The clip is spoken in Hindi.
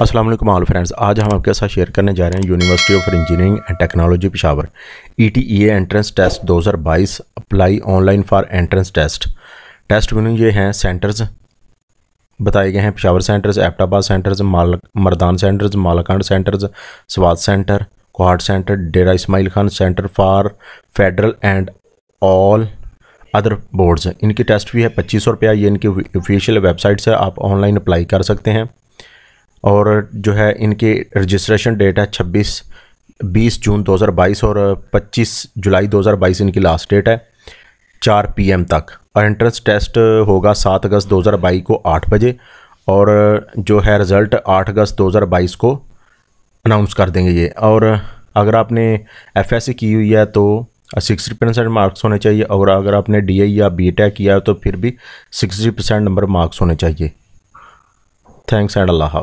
अस्सलाम वालेकुम आल फ्रेंड्स आज हम आपके साथ शेयर करने जा रहे हैं university of engineering and technology Peshawar ETEA entrance test 2022 apply online for entrance test test winning ये हैं सेंटर्स बताए गए हैं पिशावर सेंटर्स एपटाबाद सेंटर्स माल Mardan centres Malakand centres Swat centre Kohat centre Dera Ismail Khan centre for federal and all other boards इनकी टेस्ट फी है पच्चीस सौ रुपया ये इनकी ऑफिशियल वेबसाइट से आप ऑनलाइन अप्लाई कर सकते हैं और जो है इनके रजिस्ट्रेशन डेट है छब्बीस बीस जून 2022 और 25 जुलाई 2022 इनकी लास्ट डेट है चार पीएम तक और एंट्रेंस टेस्ट होगा सात अगस्त 2022 को आठ बजे और जो है रिज़ल्ट आठ अगस्त 2022 को अनाउंस कर देंगे ये और अगर आपने एफ की हुई है तो सिक्सटी परसेंट मार्क्स होने चाहिए और अगर आपने डी या बी किया है तो फिर भी सिक्सटी परसेंट नंबर मार्क्स होने चाहिए थैंक्स एंड अल्लाह